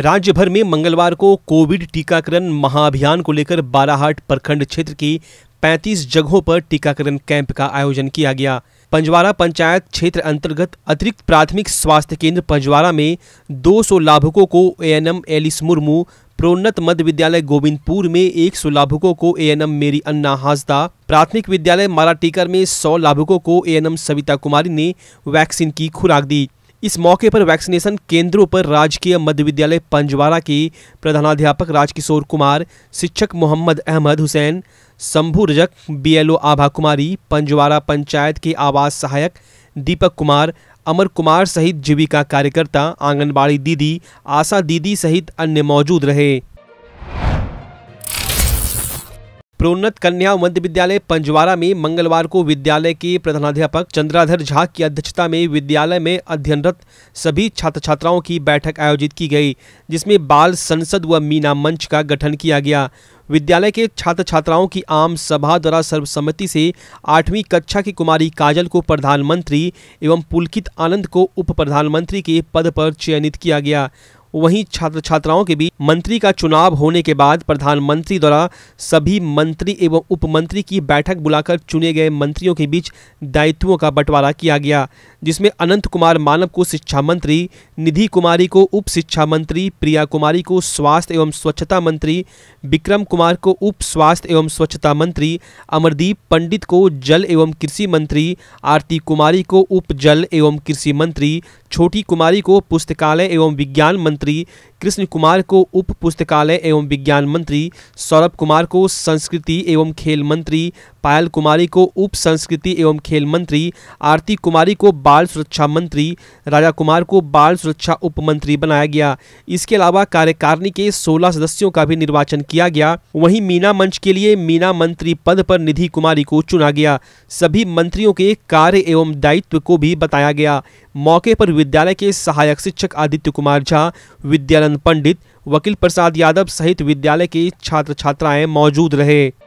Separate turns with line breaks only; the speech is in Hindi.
राज्य भर में मंगलवार को कोविड टीकाकरण महाअभियान को लेकर बाराहाट प्रखंड क्षेत्र की 35 जगहों पर टीकाकरण कैंप का आयोजन किया गया पंजवारा पंचायत क्षेत्र अंतर्गत अतिरिक्त प्राथमिक स्वास्थ्य केंद्र पंजवारा में 200 लाभुकों को एएनएम एलिस मुर्मू प्रोन्नत मध्य विद्यालय गोविंदपुर में 100 लाभुकों को एएनएम मेरी अन्ना हाजदा प्राथमिक विद्यालय मारा टीकर में 100 लाभुकों को एएनएम सविता कुमारी ने वैक्सीन की खुराक दी इस मौके पर वैक्सीनेशन केंद्रों पर राजकीय मध्य विद्यालय पंजवारा की प्रधानाध्यापक राजकिशोर कुमार शिक्षक मोहम्मद अहमद हुसैन शंभू रजक बीएलओ आभा कुमारी पंजवारा पंचायत के आवास सहायक दीपक कुमार अमर कुमार सहित जीविका कार्यकर्ता आंगनबाड़ी दीदी आशा दीदी सहित अन्य मौजूद रहे प्रोन्नत कन्या मध्य विद्यालय पंजवारा में मंगलवार को विद्यालय के प्रधानाध्यापक चंद्राधर झा की अध्यक्षता में विद्यालय में अध्ययनरत सभी छात्र छात्राओं की बैठक आयोजित की गई जिसमें बाल संसद व मीना मंच का गठन किया गया विद्यालय के छात्र छात्राओं की आम सभा द्वारा सर्वसम्मति से आठवीं कक्षा की कुमारी काजल को प्रधानमंत्री एवं पुलकित आनंद को उप प्रधानमंत्री के पद पर चयनित किया गया वहीं छात्र छात्राओं के बीच मंत्री का चुनाव होने के बाद प्रधानमंत्री द्वारा सभी मंत्री एवं उपमंत्री की बैठक बुलाकर चुने गए मंत्रियों के बीच दायित्वों का बंटवारा किया गया जिसमें अनंत कुमार मानव को शिक्षा मंत्री निधि कुमारी को उप शिक्षा मंत्री प्रिया कुमारी को स्वास्थ्य एवं स्वच्छता मंत्री विक्रम कुमार को उप स्वास्थ्य एवं स्वच्छता मंत्री अमरदीप पंडित को जल एवं कृषि मंत्री आरती कुमारी को उप जल एवं कृषि मंत्री छोटी कुमारी को पुस्तकालय एवं विज्ञान मंत्री three कृष्ण कुमार को उप पुस्तकालय एवं विज्ञान मंत्री सौरभ कुमार को संस्कृति एवं खेल मंत्री पायल कुमारी को उप संस्कृति एवं खेल मंत्री आरती कुमारी को बाल सुरक्षा मंत्री राजा कुमार को बाल सुरक्षा उप मंत्री बनाया गया इसके अलावा कार्यकारिणी के 16 सदस्यों का भी निर्वाचन किया गया वहीं मीना मंच के लिए मीना मंत्री पद पर निधि कुमारी को चुना गया सभी मंत्रियों के कार्य एवं दायित्व को भी बताया गया मौके पर विद्यालय के सहायक शिक्षक आदित्य कुमार झा विद्यालय दयानंद पंडित वकील प्रसाद यादव सहित विद्यालय के छात्र छात्राएं मौजूद रहे